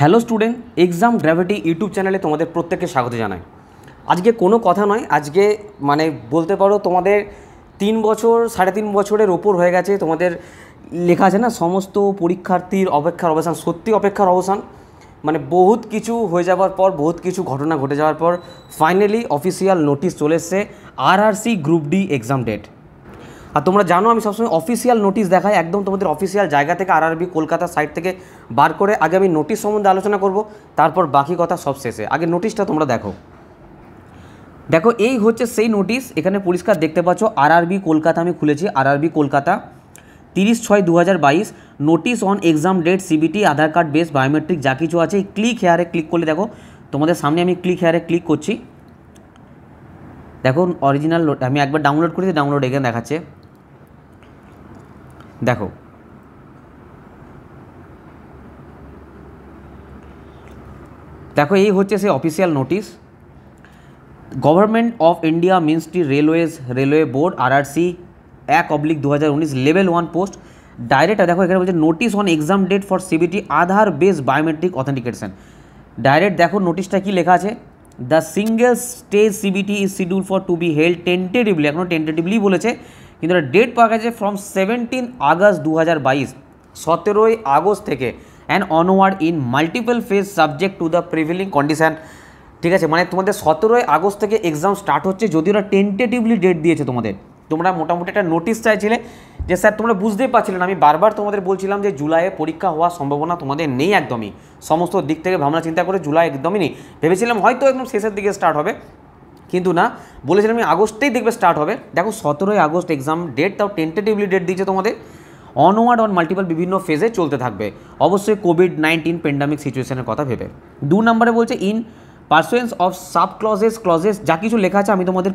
hello student exam gravity YouTube চ্যানেলে তোমাদের প্রত্যেককে স্বাগত জানাই আজকে কোনো কথা নয় আজকে মানে বলতে পারো তোমাদের তিন বছর সাড়ে তিন বছরের ওপর হয়ে গেছে তোমাদের লেখা আছে না সমস্ত পরীক্ষার্থীর অপেক্ষার অবসান সত্যি অপেক্ষার অবসান মানে বহুত কিছু হয়ে যাওয়ার পর বহুত কিছু ঘটনা ঘটে যাওয়ার পর ফাইনালি অফিসিয়াল নোটিশ চলে এসছে RRC group D exam date আর তোমরা জানো আমি সবসময় অফিসিয়াল নোটিশ দেখাই একদম তোমাদের অফিসিয়াল জায়গা থেকে আরআরবি কলকাতা সাইট থেকে বার করে আগে আমি নোটিশ সম্বন্ধে আলোচনা করব তারপর বাকি কথা সব শেষে আগে নোটিশটা তোমরা দেখো দেখো এই হচ্ছে সেই নোটিশ এখানে পরিষ্কার দেখতে পাচ্ছ আরআরবি কলকাতা আমি খুলেছি আরআরবি কলকাতা তিরিশ ছয় দু notice on exam date CBT Aadhaar card base biometric যা কিছু আছে ক্লিক হেয়ারে ক্লিক করলে দেখো তোমাদের সামনে আমি ক্লিক হেয়ারে ক্লিক করছি দেখো অরিজিনাল আমি একবার ডাউনলোড করেছি ডাউনলোড এখানে দেখাচ্ছে দেখো দেখো এই হচ্ছে সেই official notice government of India ministry railways railway board RRC এক অবলিক দু হাজার উনিশ লেভেল ওয়ান পোস্ট ডাইরেক্ট দেখো এখানে বলছে notice on exam date for CBT Aadhaar base biometric authentication direct দেখো নোটিশটা কি লেখা আছে the single stage CBT is schedule for to be held tentatively এখনও টেন্টেটিভলি বলেছে কিন্তু এটা ডেট পাওয়া গেছে ফ্রম সেভেন্টিন আগস্ট দু হাজার বাইশ সতেরোই আগস্ট থেকে and onward in multiple phase subject to the prevailing condition ঠিক আছে মানে তোমাদের সতেরোই আগস্ট থেকে এক্সাম স্টার্ট হচ্ছে যদি ওরা টেন্টেটিভলি ডেট দিয়েছে তোমাদের তোমরা মোটামুটি একটা নোটিশ চাইছিলে যে স্যার তোমরা বুঝতেই পারছিলে না আমি বারবার তোমাদের বলছিলাম যে জুলাইয়ে পরীক্ষা হওয়ার সম্ভাবনা তোমাদের নেই একদমই সমস্ত দিক থেকে ভাবনা চিন্তা করে জুলাই একদমই নেই ভেবেছিলাম হয়তো একদম শেষের দিকে স্টার্ট হবে কিন্তু না বলেছিলাম আমি আগস্টেই দেখবে স্টার্ট হবে দেখো সতেরোই আগস্ট এক্সাম ডেট তাও টেন্টেটিভলি ডেট দিচ্ছে তোমাদের অনওয়ার্ড অন মাল্টিপল বিভিন্ন ফেজে চলতে থাকবে অবশ্যই কোভিড নাইন্টিন প্যান্ডামিক সিচুয়েশনের কথা ভেবে দু নম্বরে বলছে in pursuance of sub clauses clauses যা কিছু লেখা আছে আমি তোমাদের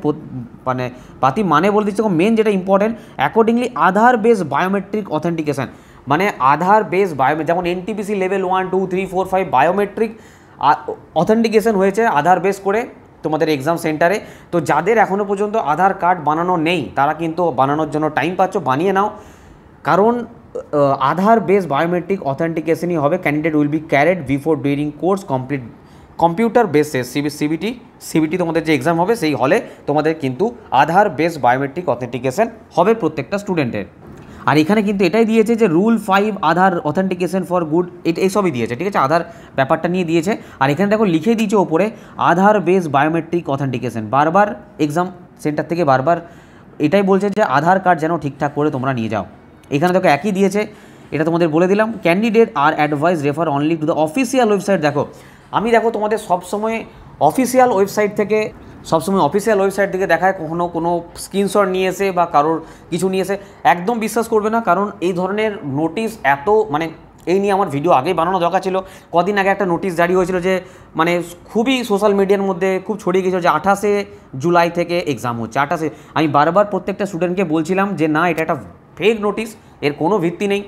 মানে পাতি মানে বলে দিচ্ছি মেন যেটা important accordingly Aadhaar base biometric authentication মানে আধার বেস বায়োমে যেমন NTPC level one two three four five biometric authentication হয়েছে আধার বেস করে তোমাদের এক্সাম সেন্টারে তো যাদের এখনও পর্যন্ত আধার কার্ড বানানো নেই তারা কিন্তু বানানোর জন্য টাইম পাচ্ছ বানিয়ে নাও কারণ আধার বেস বায়োমেট্রিক অথেন্টিকেশনই হবে candidate will be carried before during course complete computer বেসে সিবি সিবিটি সিবিটি তোমাদের যে এক্সাম হবে সেই হলে তোমাদের কিন্তু আধার বেস বায়োমেট্রিক অথেন্টিকেশন হবে প্রত্যেকটা স্টুডেন্টের আর এখানে কিন্তু এটাই দিয়েছে যে rule five Aadhaar authentication for good এটা এসবই দিয়েছে ঠিক আছে আধার ব্যাপারটা নিয়ে দিয়েছে আর এখানে দেখো লিখে দিয়েছে ওপরে আধার বেস বায়োমেট্রিক অথেন্টিকেশন বারবার এক্সাম সেন্টার থেকে বারবার এটাই বলছে যে আধার কার্ড যেন ঠিকঠাক করে তোমরা নিয়ে যাও এখানে দেখো একই দিয়েছে এটা তোমাদের বলে দিলাম candidate are advice refer only to the official website দেখো আমি দেখো তোমাদের সবসময় অফিসিয়াল ওয়েবসাইট থেকে সবসময় অফিসিয়াল ওয়েবসাইট থেকে দেখায় কখনও কোনো স্ক্রিনশট নিয়ে এসে বা কারোর কিছু নিয়ে এসে একদম বিশ্বাস করবে না কারণ এই ধরনের নোটিশ এত মানে এই নিয়ে আমার ভিডিও আগেই বানানো দরকার ছিল কদিন আগে একটা নোটিশ জারি হয়েছিল যে মানে খুবই সোশ্যাল মিডিয়ার মধ্যে খুব ছড়িয়ে গিয়েছিল যে আঠাশে জুলাই থেকে এক্সাম হচ্ছে আঠাশে আমি বারবার প্রত্যেকটা স্টুডেন্টকে বলছিলাম যে না এটা একটা ফেক নোটিশ এর কোনো ভিত্তি নেই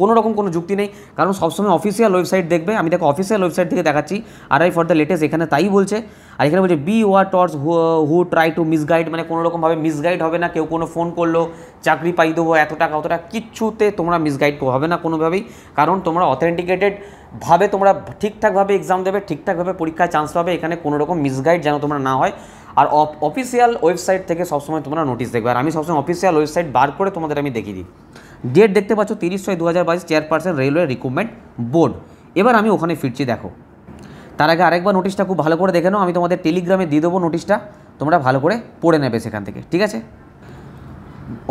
কোনো রকম কোনো যুক্তি নেই কারণ সবসময় অফিসিয়াল ওয়েবসাইট দেখবে আমি দেখো অফিসিয়াল ওয়েবসাইট থেকে দেখাচ্ছি R I for the latest এখানে তাই বলছে আর এখানে বলছে beware touts who try to misguide মানে কোনো রকমভাবে মিসগাইড হবে না কেউ কোনো ফোন করলো চাকরি পাই দেবো এত টাকা অতটা কিচ্ছুতে তোমরা মিসগাইড হবে না কোনোভাবেই কারণ তোমরা অথেন্টিকেটেড ভাবে তোমরা ঠিকঠাকভাবে এক্সাম দেবে ঠিকঠাকভাবে পরীক্ষায় চান্স পাবে এখানে কোনো রকম মিসগাইড যেন তোমরা না হয় আর অফিসিয়াল ওয়েবসাইট থেকে সবসময় তোমরা নোটিশ দেখবে আর আমি সবসময় অফিসিয়াল ওয়েবসাইট বার করে তোমাদের আমি দেখিয়ে দিই ডেট দেখতে পাচ্ছ তিরিশ ছয় দু হাজার বাইশ চেয়ারপারসন রেলওয়ে রিক্রুটমেন্ট বোর্ড এবার আমি ওখানে ফিরছি দেখো তার আগে আরেকবার নোটিশটা খুব ভালো করে দেখে নাও আমি তোমাদের টেলিগ্রামে দিয়ে দেবো নোটিশটা তোমরা ভালো করে পড়ে নেবে সেখান থেকে ঠিক আছে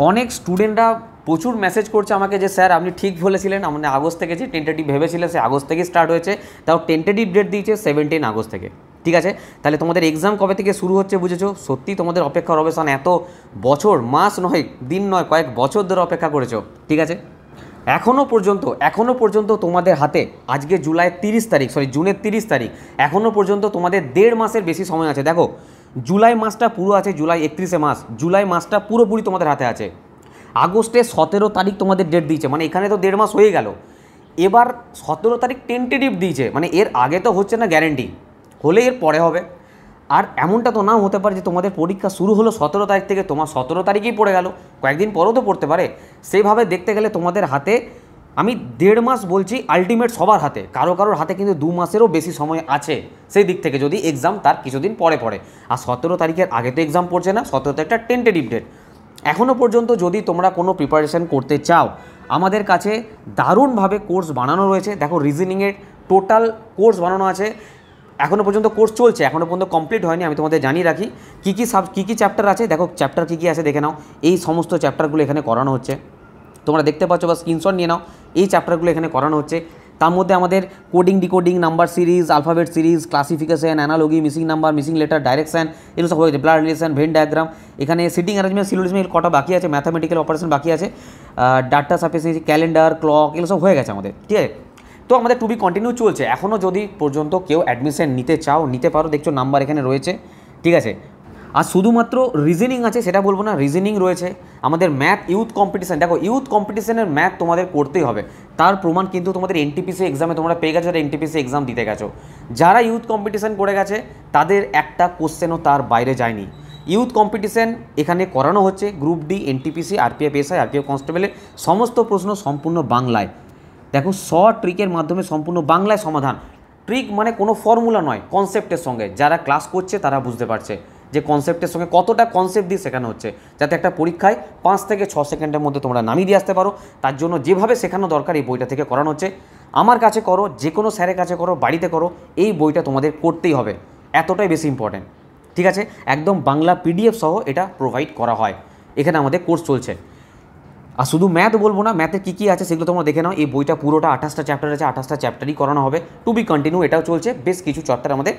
অনেক স্টুডেন্টরা প্রচুর মেসেজ করছে আমাকে যে স্যার আপনি ঠিক বলেছিলেন আমাদের আগস্ট থেকে যে টেন্টেটিভ ভেবেছিলেন সে আগস্ট থেকে স্টার্ট হয়েছে তাও টেন্টেটিভ ডেট দিয়েছে সেভেন্টিন আগস্ট থেকে ঠিক আছে তাহলে তোমাদের এক্সাম কবে থেকে শুরু হচ্ছে বুঝেছো সত্যি তোমাদের অপেক্ষার অবসান এত বছর মাস নয় দিন নয় কয়েক বছর ধরে অপেক্ষা করেছো ঠিক আছে এখনও পর্যন্ত এখনও পর্যন্ত তোমাদের হাতে আজকে জুলাই তিরিশ তারিখ সরি জুনের তিরিশ তারিখ এখনও পর্যন্ত তোমাদের দেড় মাসের বেশি সময় আছে দেখো জুলাই মাসটা পুরো আছে জুলাই একত্রিশে মাস জুলাই মাসটা পুরোপুরি তোমাদের হাতে আছে আগস্টে সতেরো তারিখ তোমাদের ডেট দিয়েছে মানে এখানে তো দেড় মাস হয়ে গেল এবার সতেরো তারিখ টেন্টেটিভ দিয়েছে মানে এর আগে তো হচ্ছে না গ্যারেন্টি হলে এর পরে হবে আর এমনটা তো নাও হতে পারে যে তোমাদের পরীক্ষা শুরু হলো সতেরো তারিখ থেকে তোমার সতেরো তারিখেই পড়ে গেল কয়েকদিন পরেও তো পড়তে পারে সেইভাবে দেখতে গেলে তোমাদের হাতে আমি দেড় মাস বলছি আলটিমেট সবার হাতে কারো কারোর হাতে কিন্তু দু মাসেরও বেশি সময় আছে সেই দিক থেকে যদি এক্সাম তার কিছুদিন পরে পড়ে আর সতেরো তারিখের আগে তো এক্সাম পড়ছে না সতেরো তারিখটা টেন্টেটিভ ডেট এখনও পর্যন্ত যদি তোমরা কোনো প্রিপারেশান করতে চাও আমাদের কাছে দারুণভাবে কোর্স বানানো রয়েছে দেখো রিজনিংয়ের টোটাল কোর্স বানানো আছে এখনও পর্যন্ত কোর্স চলছে এখনও পর্যন্ত কমপ্লিট হয়নি আমি তোমাদের জানিয়ে রাখি কী কী সাব কী কী চ্যাপ্টার আছে দেখো চ্যাপ্টার কী কী আছে দেখে নাও এই সমস্ত চ্যাপ্টারগুলো এখানে করানো হচ্ছে তোমরা দেখতে পাচ্ছ বা স্ক্রিনশট নিয়ে নাও এই চ্যাপ্টারগুলো এখানে করানো হচ্ছে তার মধ্যে আমাদের coding decoding number series alphabet series classification analogy missing number missing letter direction এগুলো সব হয়েছে ব্লাড রিলেশন ভেন ডায়াগ্রাম এখানে সিটিং অ্যারেঞ্জমেন্ট সিলোডিজম কটা বাকি আছে ম্যাথামেটিক্যাল অপারেশন বাকি আছে ডাটা সাফিসিয়েন্সি ক্যালেন্ডার ক্লক এগুলো সব হয়ে গেছে আমাদের ঠিক আছে তো আমাদের টু বি কন্টিনিউ চলছে এখনও যদি পর্যন্ত কেউ অ্যাডমিশন নিতে চাও নিতে পারো দেখছো নাম্বার এখানে রয়েছে ঠিক আছে আর শুধুমাত্র রিজনিং আছে সেটা বলবো না রিজনিং রয়েছে আমাদের ম্যাথ ইউথ কম্পিটিশান দেখো ইউথ কম্পিটিশানের ম্যাথ তোমাদের করতেই হবে তার প্রমাণ কিন্তু তোমাদের এনটিপিসি এক্সামে তোমরা পেয়ে গেছো আর এনটিপিসি এক্সাম দিতে গেছো যারা ইউথ কম্পিটিশান করে গেছে তাদের একটা কোশ্চেনও তার বাইরে যায়নি ইউথ কম্পিটিশান এখানে করানো হচ্ছে group D NTPC RPF SI RPF কনস্টেবলের সমস্ত প্রশ্ন সম্পূর্ণ বাংলায় দেখো স ট্রিকের মাধ্যমে সম্পূর্ণ বাংলায় সমাধান ট্রিক মানে কোনো ফর্মুলা নয় কনসেপ্টের সঙ্গে যারা ক্লাস করছে তারা বুঝতে পারছে যে কনসেপ্টের সঙ্গে কতটা কনসেপ্ট দিয়ে শেখানো হচ্ছে যাতে একটা পরীক্ষায় পাঁচ থেকে ছ সেকেন্ডের মধ্যে তোমরা নামিয়ে দিয়ে আসতে পারো তার জন্য যেভাবে শেখানো দরকার এই বইটা থেকে করানো হচ্ছে আমার কাছে করো যে কোনো স্যারের কাছে করো বাড়িতে করো এই বইটা তোমাদের করতেই হবে এতটাই বেশি ইম্পর্ট্যান্ট ঠিক আছে একদম বাংলা পিডিএফ সহ এটা প্রোভাইড করা হয় এখানে আমাদের কোর্স চলছে আর শুধু ম্যাথ বলবো না ম্যাথে কী কী আছে সেগুলো তোমরা দেখে নাও এই বইটা পুরোটা আঠাশটা চ্যাপ্টার আছে আঠাশটা চ্যাপ্টারই করানো হবে টু বি কন্টিনিউ এটাও চলছে বেশ কিছু চ্যাপ্টার আমাদের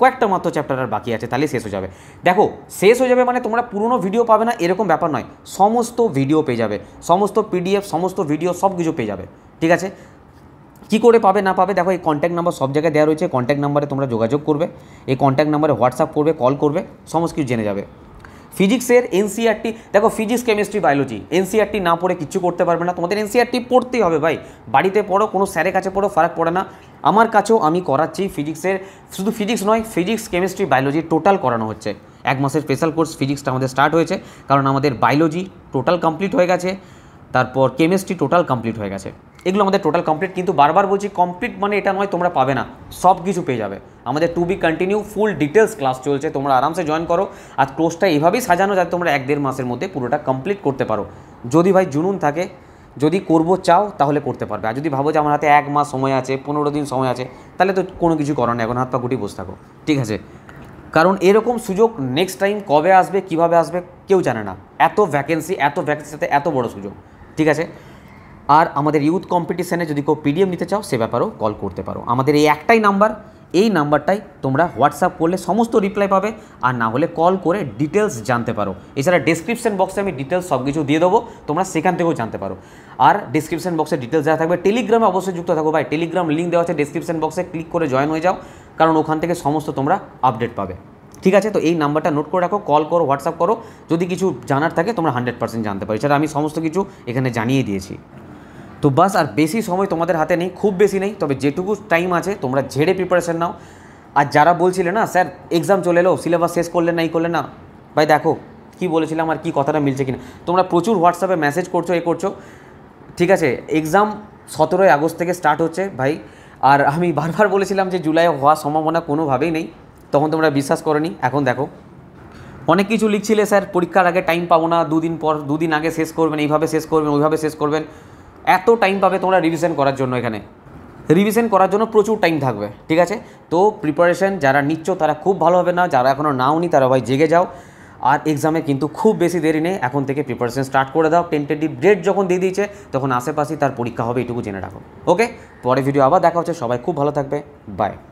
কয়েকটা মাত্র চ্যাপ্টার আর বাকি আছে তাহলে শেষ হয়ে যাবে দেখো শেষ হয়ে যাবে মানে তোমরা পুরনো ভিডিও পাবে না এরকম ব্যাপার নয় সমস্ত ভিডিও পেয়ে যাবে সমস্ত পিডিএফ সমস্ত ভিডিও সব কিছু পেয়ে যাবে ঠিক আছে কী করে পাবে না পাবে দেখো এই কন্ট্যাক্ট নাম্বার সব জায়গায় দেওয়া রয়েছে কন্ট্যাক্ট নাম্বারে তোমরা যোগাযোগ করবে এই কন্ট্যাক্ট নাম্বারে হোয়াটসঅ্যাপ করবে কল করবে সমস্ত কিছু জেনে যাবে ফিজিক্সের এনসিআরটি দেখো ফিজিক্স কেমিস্ট্রি বায়োলজি এনসিআরটি না পড়ে কিছু করতে পারবে না তোমাদের এনসিআরটি পড়তেই হবে ভাই বাড়িতে পড়ো কোনো স্যারের কাছে পড়ো ফারাক পড়ে না আমার কাছেও আমি করাচ্ছি ফিজিক্সের শুধু ফিজিক্স নয় ফিজিক্স কেমিস্ট্রি বায়োলজি টোটাল করানো হচ্ছে এক মাসের স্পেশাল কোর্স ফিজিক্সটা আমাদের স্টার্ট হয়েছে কারণ আমাদের বায়োলজি টোটাল কমপ্লিট হয়ে গেছে তারপর কেমিস্ট্রি টোটাল কমপ্লিট হয়ে গেছে এগুলো আমাদের টোটাল কমপ্লিট কিন্তু বারবার বলছি কমপ্লিট মানে এটা নয় তোমরা পাবে না সব কিছু পেয়ে যাবে আমাদের to be continue full details class চলছে তোমরা আরামসে জয়েন করো আর কোর্সটা এভাবেই সাজানো যাতে তোমরা এক দেড় মাসের মধ্যে পুরোটা কমপ্লিট করতে পারো যদি ভাই জুনুন থাকে যদি করবো চাও তাহলে করতে পারবে আর যদি ভাবো যে আমার হাতে এক মাস সময় আছে পনেরো দিন সময় আছে তাহলে তো কোনো কিছু করো না এখন হাত পা গুটি বসে থাকো ঠিক আছে কারণ এরকম সুযোগ নেক্সট টাইম কবে আসবে কিভাবে আসবে কেউ জানে না এত ভ্যাকেন্সি এত ভ্যাকেন্সি সাথে এত বড় সুযোগ ঠিক আছে আর আমাদের ইউথ কম্পিটিশানে যদি কেউ পিডিএম নিতে চাও সে ব্যাপারেও কল করতে পারো আমাদের এই একটাই নাম্বার এই নাম্বারটাই তোমরা হোয়াটসঅ্যাপ করলে সমস্ত রিপ্লাই পাবে আর না হলে কল করে ডিটেলস জানতে পারো এছাড়া ডিসক্রিপশান বক্সে আমি ডিটেলস সব কিছু দিয়ে দেবো তোমরা সেখান থেকেও জানতে পারো আর ডিসক্রিপশান বক্সে ডিটেলস দেওয়া থাকবে টেলিগ্রামে অবশ্যই যুক্ত থাকো ভাই টেলিগ্রাম লিঙ্ক দেওয়া আছে ডিসক্রিপশান বক্সে ক্লিক করে জয়েন হয়ে যাও কারণ ওখান থেকে সমস্ত তোমরা আপডেট পাবে ঠিক আছে তো এই নাম্বারটা নোট করে রাখো কল করো হোয়াটসঅ্যাপ করো যদি কিছু জানার থাকে তোমরা হান্ড্রেড পার্সেন্ট জানতে পারো এছাড়া আমি সমস্ত কিছু এখানে জানিয়ে দিয়েছি তো বাস আর বেশি সময় তোমাদের হাতে নেই খুব বেশি নেই তবে যেটুকু টাইম আছে তোমরা ঝেড়ে প্রিপারেশান নাও আর যারা বলছিলে না স্যার এক্সাম চলে এলো সিলেবাস শেষ করলে না এই করলে না ভাই দেখো কি বলেছিলাম আর কি কথাটা মিলছে কিনা তোমরা প্রচুর হোয়াটসঅ্যাপে মেসেজ করছো এ করছো ঠিক আছে এক্সাম সতেরোই আগস্ট থেকে স্টার্ট হচ্ছে ভাই আর আমি বারবার বলেছিলাম যে জুলাই হওয়ার সম্ভাবনা কোনোভাবেই নেই তখন তোমরা বিশ্বাস করনি এখন দেখো অনেক কিছু লিখছিলে স্যার পরীক্ষার আগে টাইম পাবো না দুদিন পর দুদিন আগে শেষ করবেন এইভাবে শেষ করবেন ওইভাবে শেষ করবেন এত টাইম পাবে তোমরা রিভিশন করার জন্য এখানে রিভিশন করার জন্য প্রচুর টাইম থাকবে ঠিক আছে তো প্রিপারেশন যারা নিচ্ছ তারা খুব ভালো হবে না যারা এখনও নাওনি তারা ভাই জেগে যাও আর এক্সামে কিন্তু খুব বেশি দেরি নেই এখন থেকে প্রিপারেশন স্টার্ট করে দাও টেন্টেটিভ ডেট যখন দিয়ে দিয়েছে তখন আশেপাশেই তার পরীক্ষা হবে এটুকু জেনে রাখো ওকে পরে ভিডিও আবার দেখা হচ্ছে সবাই খুব ভালো থাকবে বাই